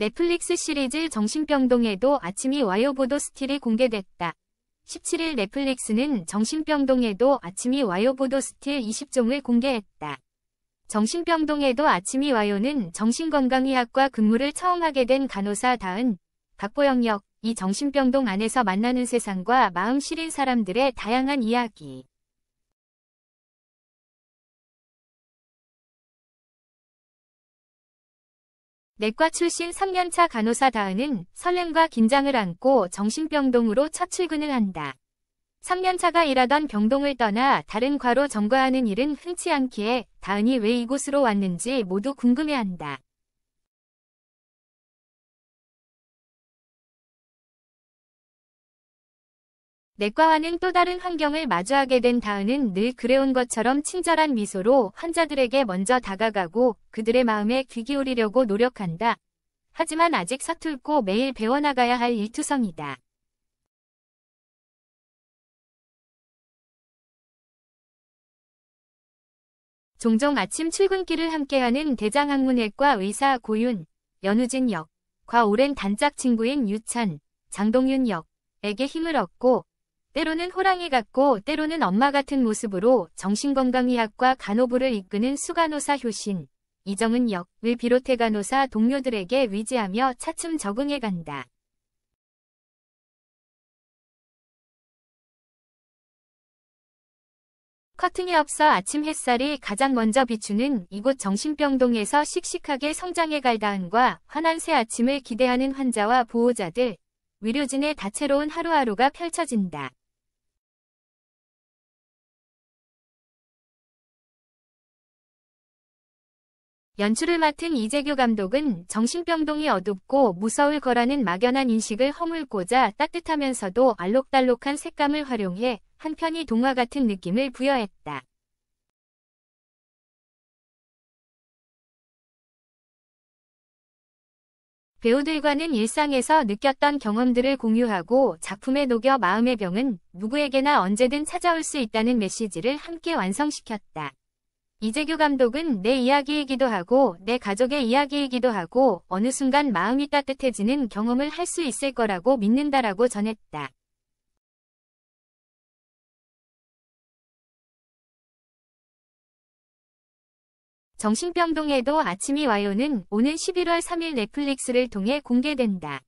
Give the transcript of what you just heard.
넷플릭스 시리즈 정신병동에도 아침이 와요보도 스틸이 공개됐다. 17일 넷플릭스는 정신병동에도 아침이 와요보도 스틸 20종을 공개했다. 정신병동에도 아침이 와요는 정신건강의학과 근무를 처음하게 된 간호사 다은, 박보영 역, 이 정신병동 안에서 만나는 세상과 마음 시린 사람들의 다양한 이야기. 내과 출신 3년차 간호사 다은은 설렘과 긴장을 안고 정신병동으로 첫 출근을 한다. 3년차가 일하던 병동을 떠나 다른 과로 전과하는 일은 흔치 않기에 다은이 왜 이곳으로 왔는지 모두 궁금해한다. 내과와는 또 다른 환경을 마주하게 된 다은은 늘 그래온 것처럼 친절한 미소로 환자들에게 먼저 다가가고 그들의 마음에 귀 기울이려고 노력한다. 하지만 아직 서툴고 매일 배워나가야 할 일투성이다. 종종 아침 출근길을 함께하는 대장항문외과 의사 고윤, 연우진 역, 과 오랜 단짝 친구인 유찬, 장동윤 역에게 힘을 얻고 때로는 호랑이 같고 때로는 엄마 같은 모습으로 정신건강의학과 간호부를 이끄는 수간호사 효신, 이정은 역을 비롯해 간호사 동료들에게 위지하며 차츰 적응해 간다. 커튼이 없어 아침 햇살이 가장 먼저 비추는 이곳 정신병동에서 씩씩하게 성장해갈 다음과 환한 새 아침을 기대하는 환자와 보호자들, 의료진의 다채로운 하루하루가 펼쳐진다. 연출을 맡은 이재규 감독은 정신병동이 어둡고 무서울 거라는 막연한 인식을 허물고자 따뜻하면서도 알록달록한 색감을 활용해 한편이 동화 같은 느낌을 부여했다. 배우들과는 일상에서 느꼈던 경험들을 공유하고 작품에 녹여 마음의 병은 누구에게나 언제든 찾아올 수 있다는 메시지를 함께 완성시켰다. 이재규 감독은 내 이야기이기도 하고 내 가족의 이야기이기도 하고 어느 순간 마음이 따뜻해지는 경험을 할 수 있을 거라고 믿는다라고 전했다. 정신병동에도 아침이 와요는 오는 11월 3일 넷플릭스를 통해 공개된다.